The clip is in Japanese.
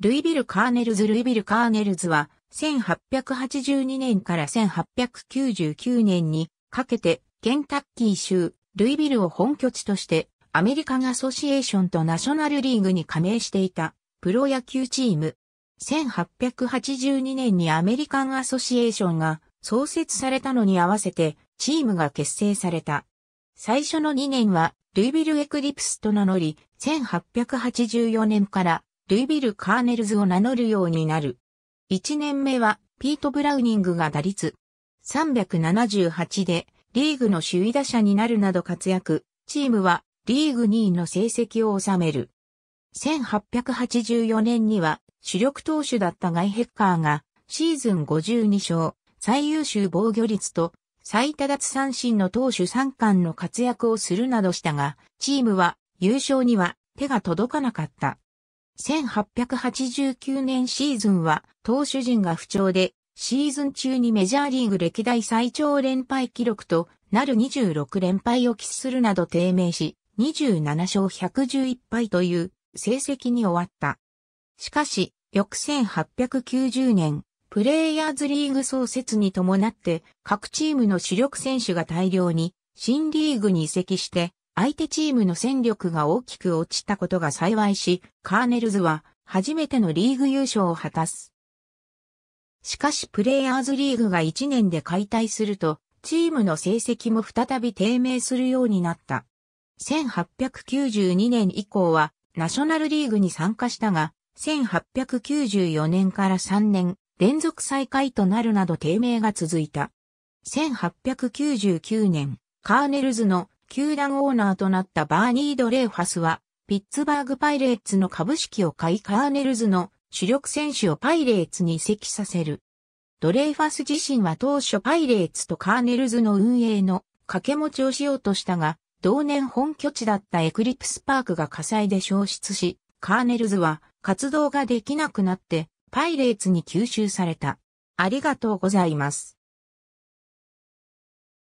ルイビル・カーネルズ・ルイビル・カーネルズは、1882年から1899年にかけて、ケンタッキー州、ルイビルを本拠地として、アメリカン・アソシエーションとナショナルリーグに加盟していた、プロ野球チーム。1882年にアメリカン・アソシエーションが創設されたのに合わせて、チームが結成された。最初の2年は、ルイビル・エクリプスと名乗り、1884年からルイビル・カーネルズを名乗るようになる。1年目は、ピート・ブラウニングが打率378で、リーグの首位打者になるなど活躍、チームはリーグ2位の成績を収める。1884年には主力投手だったガイ・ヘッカーがシーズン52勝、最優秀防御率と最多奪三振の投手3冠の活躍をするなどしたが、チームは優勝には手が届かなかった。1889年シーズンは投手陣が不調で、シーズン中にメジャーリーグ歴代最長連敗記録となる26連敗を喫するなど低迷し、27勝111敗という成績に終わった。しかし、翌1890年、プレイヤーズリーグ創設に伴って、各チームの主力選手が大量に新リーグに移籍して、相手チームの戦力が大きく落ちたことが幸いし、カーネルズは初めてのリーグ優勝を果たす。しかしプレイヤーズリーグが1年で解体すると、チームの成績も再び低迷するようになった。1892年以降はナショナルリーグに参加したが、1894年から3年連続再開となるなど低迷が続いた。1899年、カーネルズの球団オーナーとなったバーニー・ドレーファスは、ピッツバーグパイレーツの株式を買いカーネルズの主力選手をパイレーツに移籍させる。ドレーファス自身は当初パイレーツとカーネルズの運営の掛け持ちをしようとしたが、同年本拠地だったエクリプスパークが火災で消失し、カーネルズは活動ができなくなって、パイレーツに吸収された。ありがとうございます。